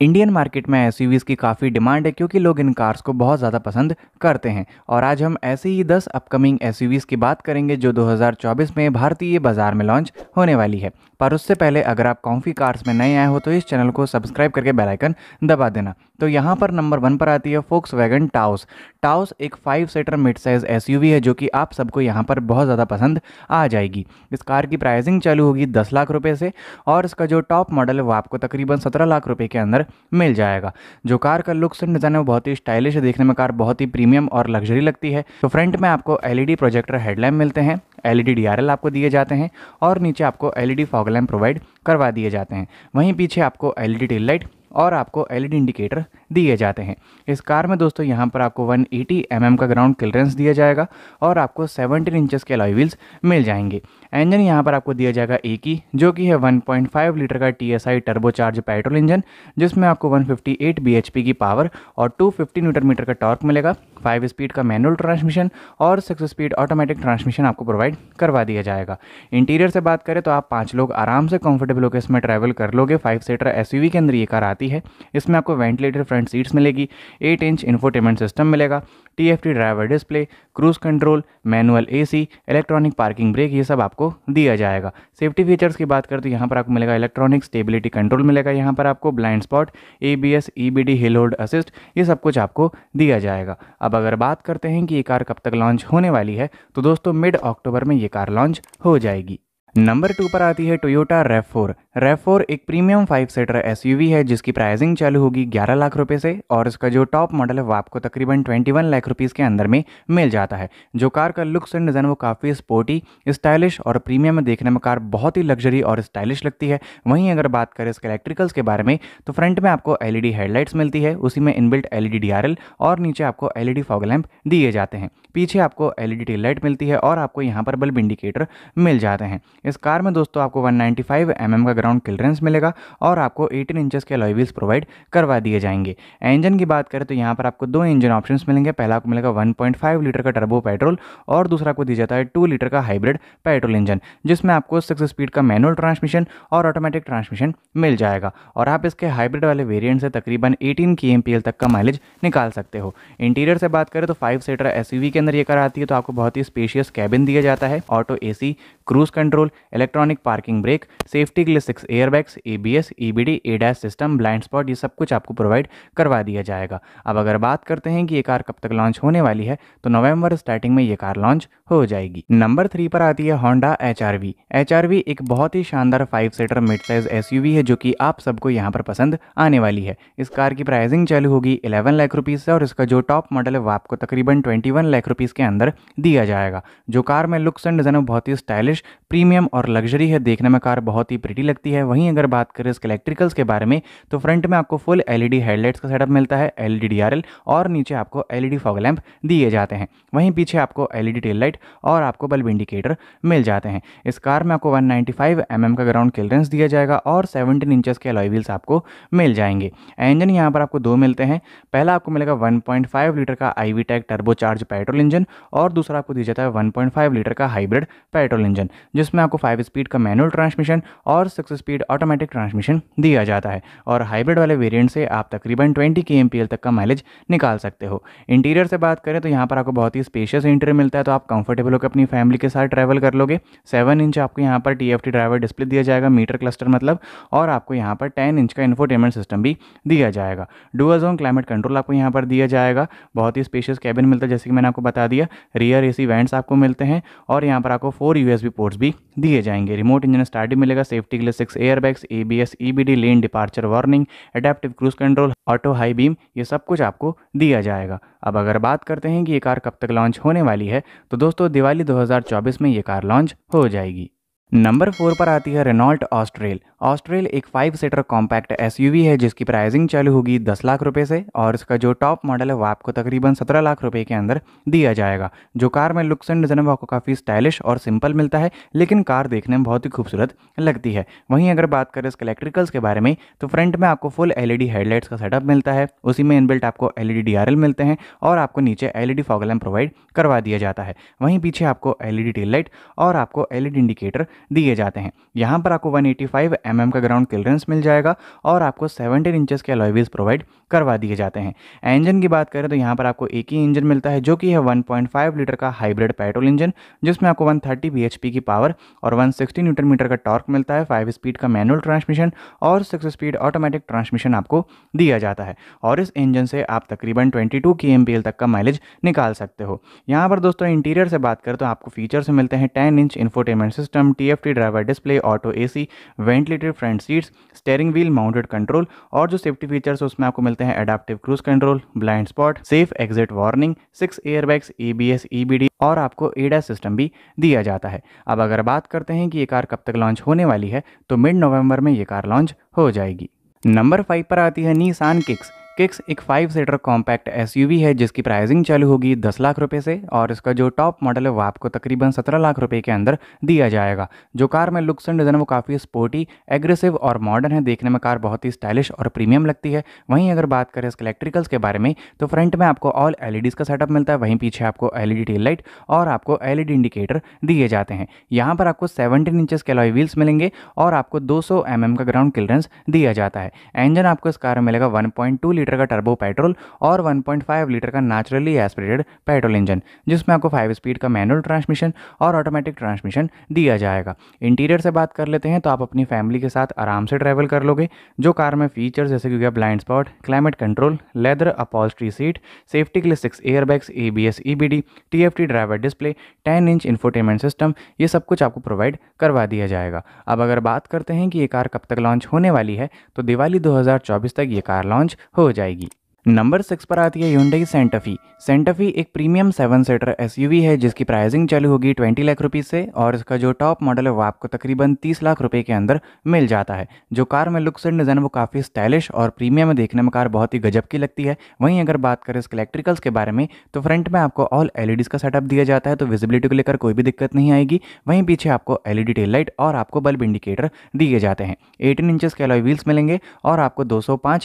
Indian market में S की काफ़ी डिमांड है क्योंकि लोग इन कार्स को बहुत ज़्यादा पसंद करते हैं और आज हम ऐसे ही 10 अपकमिंग एस की बात करेंगे जो 2024 में भारतीय बाजार में लॉन्च होने वाली है पर उससे पहले अगर आप कॉम्फी कार्स में नए आए हो तो इस चैनल को सब्सक्राइब करके बेलाइकन दबा देना तो यहाँ पर नंबर वन पर आती है फोक्स वैगन टाउस टाउस एक फाइव सीटर मिड साइज एस है जो कि आप सबको यहाँ पर बहुत ज़्यादा पसंद आ जाएगी इस कार की प्राइसिंग चालू होगी दस लाख रुपये से और इसका जो टॉप मॉडल है वो आपको तकरीबन सत्रह लाख रुपये के अंदर मिल जाएगा जो कार का लुक्स एंड डिज़ाइन है वो बहुत ही स्टाइलिश है देखने में कार बहुत ही प्रीमियम और लग्जरी लगती है तो फ्रंट में आपको एलईडी प्रोजेक्टर हेडलैम्प मिलते हैं एलईडी डीआरएल आपको दिए जाते हैं और नीचे आपको एलईडी ई डी प्रोवाइड करवा दिए जाते हैं वहीं पीछे आपको एलईडी टेल लाइट और आपको एलईडी इंडिकेटर e दिए जाते हैं इस कार में दोस्तों यहाँ पर आपको 180 एटी mm का ग्राउंड क्लियरेंस दिया जाएगा और आपको 17 इंचेस के अलॉय व्हील्स मिल जाएंगे इंजन यहाँ पर आपको दिया जाएगा ए की जो कि है 1.5 लीटर का T S I turbocharge petrol engine जिसमें आपको 158 फिफ्टी की पावर और 250 न्यूटन मीटर का टॉर्क मिलेगा फाइव स्पीड का मैनुअल ट्रांसमिशन और सिक्स स्पीड ऑटोमेटिक ट्रांसमिशन आपको प्रोवाइड करवा दिया जाएगा इंटीरियर से बात करें तो आप पाँच लोग आराम से कंफर्टेबल होकर इसमें ट्रैवल कर लोगे फाइव सीटर एस के अंदर ये कार आती है आती है इसमें आपको वेंटिलेटर फ्रंट सीट्स मिलेगी एट इंच इन्फोटेनमेंट सिस्टम मिलेगा T driver display cruise control manual AC electronic parking brake ये सब आपको दिया जाएगा सेफ्टी फीचर्स की बात करें तो यहाँ पर आपको मिलेगा इलेक्ट्रॉनिक स्टेबिलिटी कंट्रोल मिलेगा यहाँ पर आपको blind spot A B hill hold assist ये सब कुछ आपको दिया जाएगा अब अगर बात करते हैं कि ये कार कब तक लॉन्च होने वाली है तो दोस्तों मिड अक्टूबर में ये कार लॉन्च हो जाएगी नंबर टू पर आती है टोयोटा फोर रेफोर फोर एक प्रीमियम फाइव सीटर एसयूवी है जिसकी प्राइसिंग चालू होगी 11 लाख रुपए से और इसका जो टॉप मॉडल है वो आपको तकरीबन 21 लाख रुपीस के अंदर में मिल जाता है जो कार का लुक्स एंड डिज़ाइन वो काफ़ी स्पोर्टी स्टाइलिश और प्रीमियम देखने में कार बहुत ही लग्जरी और स्टाइलिश लगती है वहीं अगर बात करें इसके इलेक्ट्रिकल्स के बारे में तो फ्रंट में आपको एल हेडलाइट्स e मिलती है उसी में इनबिल्ट एल ई और नीचे आपको एल ई फॉग दिए जाते हैं पीछे आपको एल ई लाइट मिलती है और आपको यहाँ पर बल्ब इंडिकेटर मिल जाते हैं इस कार में दोस्तों आपको 195 नाइन्टी mm का ग्राउंड क्लियरेंस मिलेगा और आपको 18 इंचेस के अलॉय व्हील्स प्रोवाइड करवा दिए जाएंगे इंजन की बात करें तो यहाँ पर आपको दो इंजन ऑप्शंस मिलेंगे पहला आपको मिलेगा 1.5 लीटर का टर्बो पेट्रोल और दूसरा आपको दिया जाता है टू लीटर का हाइब्रिड पेट्रोल इंजन जिसमें आपको सिक्स स्पीड का मैनुअल ट्रांसमिशन और ऑटोमेटिक ट्रांसमिशन मिल जाएगा और आप इसके हाइब्रिड वाले वेरियंट से तकरीबन एटीन के तक का माइलेज निकाल सकते हो इंटीरियर से बात करें तो फाइव सीटर एस के अंदर ये कर आती है तो आपको बहुत ही स्पेशियस कैबिन दिया जाता है auto A cruise control control electronic parking brake safety के लिए six airbags A B S E B D ADAS system blind spot ये सब कुछ आपको प्रोवाइड करवा दिया जाएगा अब अगर बात करते हैं कि ये कार कब तक लॉन्च होने वाली है तो नवंबर स्टार्टिंग में ये कार लॉन्च हो जाएगी नंबर थ्री पर आती है Honda H R V H R V एक बहुत ही शानदार five seater mid size S U V है जो कि आप सबको यहाँ पर पसंद आने वाली है इस कार की प्राइसिंग चालू होगी इलेवन लाख रुपीज़ से और इसका जो टॉप मॉडल है वो आपको तकरीबन ट्वेंटी वन लाख रुपीज़ के अंदर दिया जाएगा जो कार में लुक्स एंड डिजाइन बहुत ही स्टाइलिश प्रीमियम प्रीमियम और लग्जरी है देखने में कार बहुत ही प्रिटी लगती है वहीं अगर बात करें इसके इलेक्ट्रिकल्स के बारे में तो फ्रंट में आपको फुल एलईडी हेडलाइट्स का सेटअप मिलता है एल ई और नीचे आपको एल ई फॉग दिए जाते हैं वहीं पीछे आपको एल ई टेल लाइट और आपको बल्ब इंडिकेटर मिल जाते हैं इस कार में आपको वन नाइन्टी mm का ग्राउंड क्लियरेंस दिया जाएगा और सेवनटीन इंचज के अलॉय व्हील्स आपको मिल जाएंगे इंजन यहाँ पर आपको दो मिलते हैं पहला आपको मिलेगा वन लीटर का I V turbocharge petrol engine और दूसरा आपको दिया जाता है वन लीटर का हाइब्रिड पेट्रोल इंजन जिसमें आपको फाइव स्पीड का मैनुअल ट्रांसमिशन और सिक्स स्पीड ऑटोमेटिक ट्रांसमिशन दिया जाता है और हाइब्रिड वाले वेरियंट से आप तकरीबन ट्वेंटी के एम तक का माइलेज निकाल सकते हो इंटीरियर से बात करें तो यहाँ पर आपको बहुत ही स्पेशियस इंटीरियर मिलता है तो आप कंफर्टेबल होकर अपनी फैमिली के साथ ट्रैवल कर लोगे सेवन इंच आपको यहाँ पर टी ड्राइवर डिस्प्ले दिया जाएगा मीटर क्लस्टर मतलब और आपको यहाँ पर टेन इंच का इन्फोटेनमेंट सिस्टम भी दिया जाएगा डुअल जोन क्लाइमेट कंट्रोल आपको यहाँ पर दिया जाएगा बहुत ही स्पेशियस कैबिन मिलता है जैसे कि मैंने आपको बता दिया रियर ए वेंट्स आपको मिलते हैं और यहाँ पर आपको फोर यू पोर्ट्स भी दिए जाएंगे रिमोट इंजन स्टार्टिंग मिलेगा सेफ्टी के लिए six air bags A B S E B D lane departure warning adaptive cruise control auto high beam ये सब कुछ आपको दिया जाएगा अब अगर बात करते हैं कि ये कार कब तक लॉन्च होने वाली है तो दोस्तों दिवाली दो में ये कार लॉन्च हो जाएगी नंबर फोर पर आती है रेनॉल्ट ऑस्ट्रेल ऑस्ट्रेल एक फाइव सीटर कॉम्पैक्ट एस है जिसकी प्राइसिंग चालू होगी दस लाख रुपए से और इसका जो टॉप मॉडल है वो आपको तकरीबन सत्रह लाख रुपए के अंदर दिया जाएगा जो कार में लुक्स एंड डिज़ाइन आपको काफ़ी स्टाइलिश और सिंपल मिलता है लेकिन कार देखने में बहुत ही खूबसूरत लगती है वहीं अगर बात करें इसके इलेक्ट्रिकल्स के बारे में तो फ्रंट में आपको फुल एल हेडलाइट्स का सेटअप मिलता है उसी में इनबिल्ट आपको एल ई e मिलते हैं और आपको नीचे एल ई प्रोवाइड करवा दिया जाता है वहीं पीछे आपको एल ई टेल लाइट और आपको एल इंडिकेटर e दिए जाते हैं यहाँ पर आपको वन एटी एम mm का ग्राउंड क्लियरेंस मिल जाएगा और आपको सेवनटीन इंचज़ के अलॉयवीज प्रोवाइड करवा दिए जाते हैं इंजन की बात करें तो यहाँ पर आपको एक ही इंजन मिलता है जो कि है वन लीटर का हाइब्रिड पेट्रोल इंजन जिसमें आपको वन थर्टी की पावर और वन न्यूटन मीटर का टॉर्क मिलता है फाइव स्पीड का मैनुअल ट्रांसमिशन और सिक्स स्पीड ऑटोमेटिक ट्रांसमिशन आपको दिया जाता है और इस इंजन से आप तकरीबन ट्वेंटी टू तक का माइलेज निकाल सकते हो यहाँ पर दोस्तों इंटीरियर से बात करें तो आपको फीचर्स मिलते हैं ten inch infotainment system T driver display auto A C integrated front seats steering wheel mounted control और जो सेफ्टी फीचर्स उसमें आपको मिलते हैं adaptive cruise control blind spot safe exit warning six airbags EBS EBD और आपको एडा system भी दिया जाता है अब अगर बात करते हैं कि ये कार कब तक लॉन्च होने वाली है तो मिड नवंबर में ये कार लॉन्च हो जाएगी नंबर फाइव पर आती है नीसान किक्स किक्स एक फाइव सीटर कॉम्पैक्ट एसयूवी है जिसकी प्राइसिंग चालू होगी दस लाख रुपये से और इसका जो टॉप मॉडल है वो आपको तकरीबन सत्रह लाख रुपये के अंदर दिया जाएगा जो कार में लुक्स एंड डिज़ाइन वो काफ़ी स्पोर्टी एग्रेसिव और मॉडर्न है देखने में कार बहुत ही स्टाइलिश और प्रीमियम लगती है वहीं अगर बात करें इसके इलेक्ट्रिकल्स के बारे में तो फ्रंट में आपको ऑल एल e का सेटअप मिलता है वहीं पीछे आपको एल ई टेल लाइट और आपको एल इंडिकेटर e दिए जाते हैं यहाँ पर आपको सेवनटीन इंचज़ के अलॉय व्हील्स मिलेंगे और आपको दो सौ का ग्राउंड क्लियरेंस दिया जाता है इंजन आपको इस कार में मिलेगा वन लीटर लीटर का टर्बो पेट्रोल और 1.5 लीटर का नेचुरली एस्पिरेटेड पेट्रोल इंजन जिसमें आपको फाइव स्पीड का मैनुअल ट्रांसमिशन और ऑटोमेटिक ट्रांसमिशन दिया जाएगा इंटीरियर से बात कर लेते हैं तो आप अपनी फैमिली के साथ आराम से ट्रैवल कर लोगे जो कार में फीचर्स जैसे कि blind spot climate control leather upholstery seat safety के लिए six air bags A B S E B D T F T driver display ten inch infotainment system ये सब कुछ आपको प्रोवाइड करवा दिया जाएगा अब अगर बात करते हैं कि ये कार कब तक लॉन्च होने वाली है तो दिवाली 2024 तक ये कार लॉन्च हो जाए जाएगी नंबर सिक्स पर आती है यूनडई सेंटाफी सेंटाफी एक प्रीमियम सेवन सीटर एसयूवी है जिसकी प्राइसिंग चालू होगी ट्वेंटी लाख रुपीज़ से और इसका जो टॉप मॉडल है वो आपको तकरीबन तीस लाख रुपए के अंदर मिल जाता है जो कार में लुक्स एंड डिज़ाइन वो काफ़ी स्टाइलिश और प्रीमियम देखने में कार बहुत ही गजब की लगती है वहीं अगर बात करें इसके इलेक्ट्रिकल्स के बारे में तो फ्रंट में आपको ऑल एल e का सेटअप दिया जाता है तो विजिबिलिटी को लेकर कोई भी दिक्कत नहीं आएगी वहीं पीछे आपको एल ई टेल लाइट और आपको बल्ब इंडिकेटर दिए जाते हैं एटीन इंचज़ के अलॉय व्हील्स मिलेंगे और आपको दो सौ का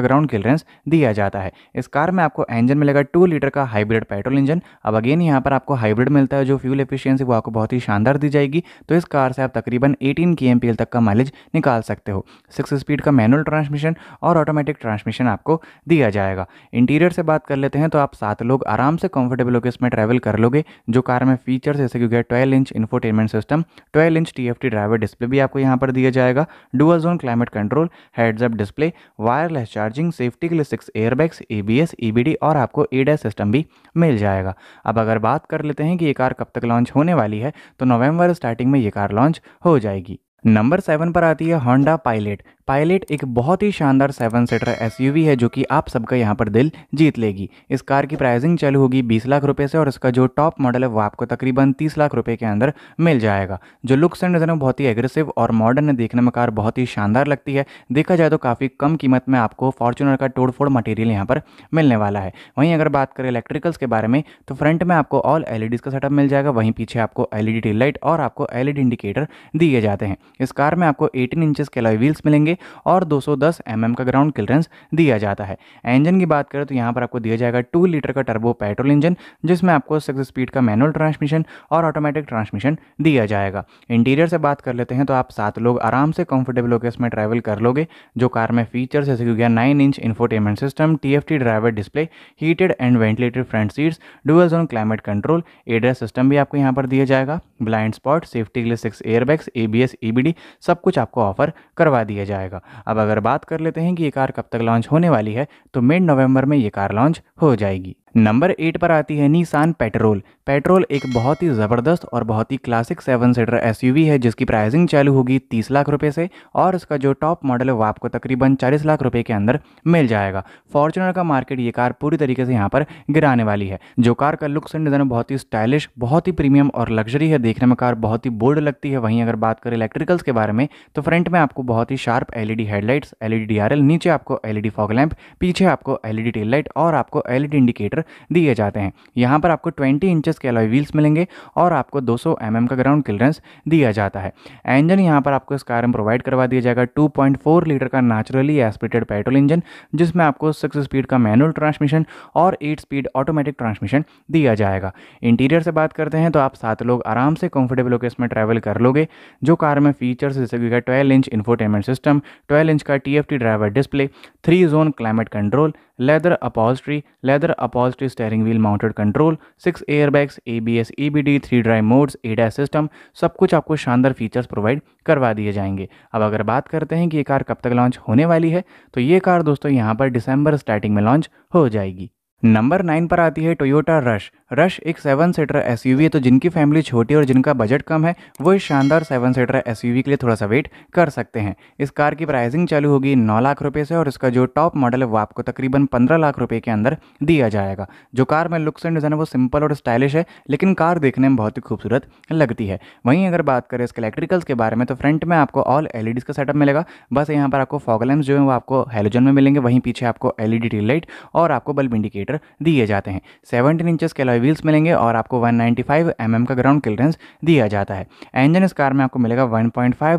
ग्राउंड क्लियरेंस दिया जाता है आता है इस कार में आपको इंजन मिलेगा टू लीटर का हाइब्रिड पेट्रोल इंजन अब अगेन यहाँ पर आपको हाइब्रिड मिलता है जो फ्यूल एफिशियंसी वो आपको बहुत ही शानदार दी जाएगी तो इस कार से आप तकरीबन एटीन के तक का माइलेज निकाल सकते हो सिक्स स्पीड का मैनुअल ट्रांसमिशन और ऑटोमेटिक ट्रांसमिशन आपको दिया जाएगा इंटीरियर से बात कर लेते हैं तो आप सात लोग आराम से कंफर्टेबल होकर इसमें ट्रैवल कर लोगे जो कार में फीचर्स जैसे क्योंकि twelve inch infotainment system twelve inch T driver display भी आपको यहाँ पर दिया जाएगा dual zone climate control heads up display wireless charging safety के लिए six air airbags ABS EBD और आपको ए सिस्टम भी मिल जाएगा अब अगर बात कर लेते हैं कि ये कार कब तक लॉन्च होने वाली है तो नवंबर स्टार्टिंग में ये कार लॉन्च हो जाएगी नंबर सेवन पर आती है होंडा पायलट पायलट एक बहुत ही शानदार सेवन सीटर एसयूवी है जो कि आप सबका यहाँ पर दिल जीत लेगी इस कार की प्राइसिंग चालू होगी 20 लाख रुपए से और इसका जो टॉप मॉडल है वो आपको तकरीबन 30 लाख रुपए के अंदर मिल जाएगा जो लुक्स एंड डिज़ाइन बहुत ही एग्रेसिव और मॉडर्न देखने में कार बहुत ही शानदार लगती है देखा जाए तो काफ़ी कम कीमत में आपको फॉर्चुनर का टोड़ फोड़ मटेरियल यहाँ पर मिलने वाला है वहीं अगर बात करें इलेक्ट्रिकल्स के बारे में तो फ्रंट में आपको ऑल एल e का सेटअप मिल जाएगा वहीं पीछे आपको एल ई लाइट और आपको एल इंडिकेटर e दिए जाते हैं इस कार में आपको एटीन इंचज़ के अलॉय व्हील्स मिलेंगे और 210 mm का ग्राउंड क्लियरेंस दिया जाता है इंजन की बात करें तो यहाँ पर आपको दिया जाएगा टू लीटर का टर्बो पेट्रोल इंजन जिसमें आपको सिक्स स्पीड का मैनुअल ट्रांसमिशन और ऑटोमेटिक ट्रांसमिशन दिया जाएगा इंटीरियर से बात कर लेते हैं तो आप सात लोग आराम से कंफर्टेबल होकर इसमें ट्रैवल कर लोगे जो कार में फीचर्स जैसे कि गया nine inch infotainment system T driver display heated and ventilated front seats dual zone climate control address system भी आपको यहाँ पर दिया जाएगा ब्लाइंड स्पॉट सेफ्टी के लिए सिक्स एयरबैग्स एबीएस ईबीडी सब कुछ आपको ऑफर करवा दिया जाएगा जाएगा अब अगर बात कर लेते हैं कि ये कार कब तक लॉन्च होने वाली है तो मिड नवंबर में ये कार लॉन्च हो जाएगी नंबर एट पर आती है निसान पेट्रोल पेट्रोल एक बहुत ही ज़बरदस्त और बहुत ही क्लासिक सेवन सीटर एसयूवी है जिसकी प्राइसिंग चालू होगी तीस लाख रुपए से और इसका जो टॉप मॉडल है वो आपको तकरीबन चालीस लाख रुपए के अंदर मिल जाएगा फॉर्चुनर का मार्केट ये कार पूरी तरीके से यहाँ पर गिराने वाली है जो कार का लुक्स एंड डिज़ाइन बहुत ही स्टाइलिश बहुत ही प्रीमियम और लग्जरी है देखने में कार बहुत ही बोल्ड लगती है वहीं अगर बात करें इलेक्ट्रिकल्स के बारे में तो फ्रंट में आपको बहुत ही sharp L headlights L E नीचे आपको एल ई लैंप पीछे आपको एल ई टेल लाइट और आपको एल इंडिकेटर मीटर दिए जाते हैं यहाँ पर आपको ट्वेंटी इंचेस के अलॉय व्हील्स मिलेंगे और आपको दो सौ mm का ग्राउंड क्लियरेंस दिया जाता है इंजन यहाँ पर आपको इस कार में प्रोवाइड करवा दिया जाएगा 2.4 लीटर का नेचुरली एस्पिरेटेड पेट्रोल इंजन जिसमें आपको सिक्स स्पीड का मैनुअल ट्रांसमिशन और एट स्पीड ऑटोमेटिक ट्रांसमिशन दिया जाएगा इंटीरियर से बात करते हैं तो आप सात लोग आराम से कंफर्टेबल होकर इसमें ट्रैवल कर लोगे जो कार में फीचर्स जैसे कि twelve inch infotainment system twelve inch का T driver display three zone climate control leather upholstery leather upholstery steering wheel mounted control six air bags A B S E B D three drive modes ADAS system सब कुछ आपको शानदार features provide करवा दिए जाएंगे अब अगर बात करते हैं कि ये कार कब तक लॉन्च होने वाली है तो ये कार दोस्तों यहाँ पर डिसम्बर स्टार्टिंग में लॉन्च हो जाएगी नंबर नाइन पर आती है टोयोटा रश रश एक सेवन सीटर एस है तो जिनकी फैमिली छोटी और जिनका बजट कम है वो इस शानदार सेवन सीटर एस के लिए थोड़ा सा वेट कर सकते हैं इस कार की प्राइसिंग चालू होगी नौ लाख रुपए से और इसका जो टॉप मॉडल है वो आपको तकरीबन पंद्रह लाख रुपए के अंदर दिया जाएगा जो कार में लुक्स एंड डिज़ाइन है वो सिंपल और स्टाइलिश है लेकिन कार देखने में बहुत ही खूबसूरत लगती है वहीं अगर बात करें इसके इलेक्ट्रिकल्स के बारे में तो फ्रंट में आपको ऑल एल e का सेटअप मिलेगा बस यहाँ पर आपको फॉगलैम्स जो है वो आपको हेलोजन में मिलेंगे वहीं पीछे आपको एल ई लाइट और आपको बल्ब इंडिकेट मीटर दिए जाते हैं सेवनटीन इंचज के अलावा व्हील्स मिलेंगे और आपको वन नाइन्टी mm का ग्राउंड क्लियरेंस दिया जाता है इंजन इस कार में आपको मिलेगा वन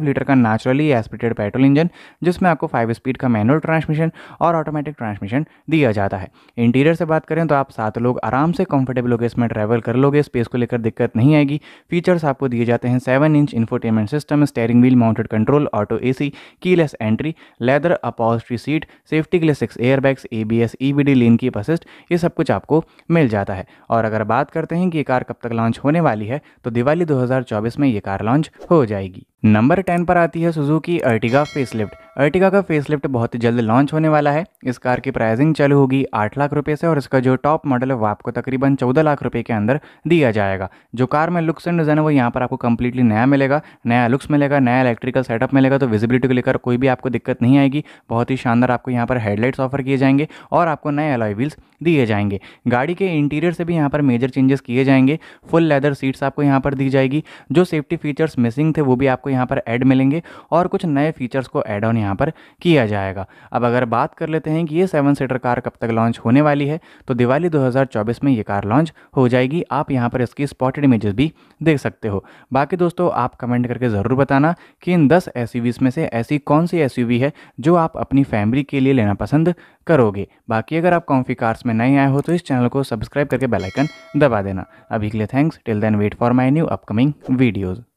लीटर का नेचुरली एस्पिटेड पेट्रोल इंजन जिसमें आपको फाइव स्पीड का मैनुअल ट्रांसमिशन और ऑटोमेटिक ट्रांसमिशन दिया जाता है इंटीरियर से बात करें तो आप सात लोग आराम से कंफर्टेबल होकर इसमें ट्रैवल कर लोगे स्पेस को लेकर दिक्कत नहीं आएगी फीचर्स आपको दिए जाते हैं seven inch infotainment system steering wheel mounted control auto AC keyless entry leather upholstery seat safety के लिए six airbags ABS EBD lane की असिस्ट ये सब कुछ आपको मिल जाता है और अगर बात करते हैं कि ये कार कब तक लॉन्च होने वाली है तो दिवाली 2024 में ये कार लॉन्च हो जाएगी नंबर टेन पर आती है सुजुकी अर्टिगा फेसलिफ्ट अर्टिगा का फेसलिफ्ट बहुत जल्द लॉन्च होने वाला है इस कार की प्राइसिंग चालू होगी आठ लाख रुपए से और इसका जो टॉप मॉडल है वो आपको तकरीबन चौदह लाख रुपए के अंदर दिया जाएगा जो कार में लुक्स एंड डिज़ाइन है वो यहाँ पर आपको कंप्लीटली नया मिलेगा नया लुक्स मिलेगा नया इलेक्ट्रिकल सेटअप मिलेगा तो विजिबिलिटी को लेकर कोई भी आपको दिक्कत नहीं आएगी बहुत ही शानदार आपको यहाँ पर हेडलाइट्स ऑफर किए जाएंगे और आपको नए अलॉय व्हील्स दिए जाएंगे गाड़ी के इंटीरियर से भी यहाँ पर मेजर चेंजेस किए जाएंगे फुल लेदर सीट्स आपको यहाँ पर दी जाएगी जो सेफ्टी फीचर्स मिसिंग थे वो भी आपको यहाँ पर ऐड मिलेंगे और कुछ नए फीचर्स को ऐड ऑन यहाँ पर किया जाएगा अब अगर बात कर लेते हैं कि ये सेवन सीटर कार कब तक लॉन्च होने वाली है तो दिवाली 2024 में ये कार लॉन्च हो जाएगी आप यहाँ पर इसकी स्पॉटेड इमेजेस भी देख सकते हो बाकी दोस्तों आप कमेंट करके ज़रूर बताना कि इन दस एस में से ऐसी कौन सी एस है जो आप अपनी फैमिली के लिए लेना पसंद करोगे बाकी अगर आप कॉम्फी कार्स में नए आए हो तो इस चैनल को सब्सक्राइब करके बेलाइकन दबा देना अभी के लिए thanks till then wait for my new upcoming videos